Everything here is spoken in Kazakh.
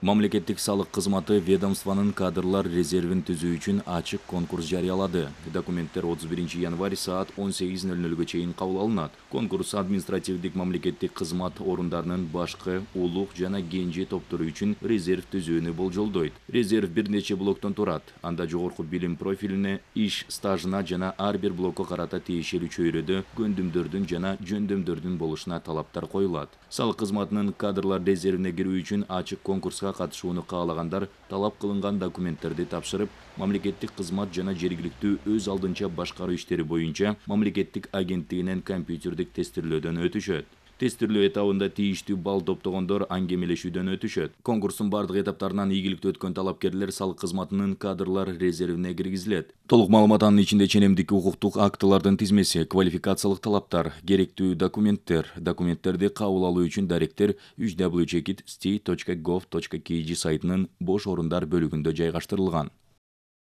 Мамлекеттік салық қызматы ведомстваның кадрлар резервін түзүү үчүн ачық конкурс жариялады. Документтер 31 январь саат 1800 гі чейін қаул алынады. Конкурс административдік мамлекеттік қызмат орындарының башқы, улуқ жана генже топтыры үчүн резерв түзүүнү болжолдойт. Резерв нече блоктон турат. Анда жоғырқы билим профиліне, иш стажына жана ар бир блокқа қарата тиешелүү чөйрөдө көндүмдөрдүн жана жөндөмдөрдүн болушуна талаптар коюлат. Салық қызматының кадрлар резервіне кирүү үчүн ачык конкурска жиынға қатышуыны қағалағандар талап қылынған документтерді тапшырып, мамлекеттік қызмат жана жергілікті өз алдынча башқары үштері бойынша мамлекеттік агенттігінен компьютердік тестирлөөдөн өтүшөт тестирлөө этабында тийиштүү балл топтогондор аңгемелешүүдөн өтүшөт конкурстун баардык этаптарынан ийгиликтүү өткөн талапкерлер салык кызматынын кадрлар резервине киргизилет толук маалымат анын ичинде ченемдик укуктук актылардын тизмеси квалификациялык талаптар керектүү документтер документтерди кабыл алуу үчүн даректер үч w чекит точка gov точка kg сайтынын бош орундар бөлүгүндө жайгаштырылган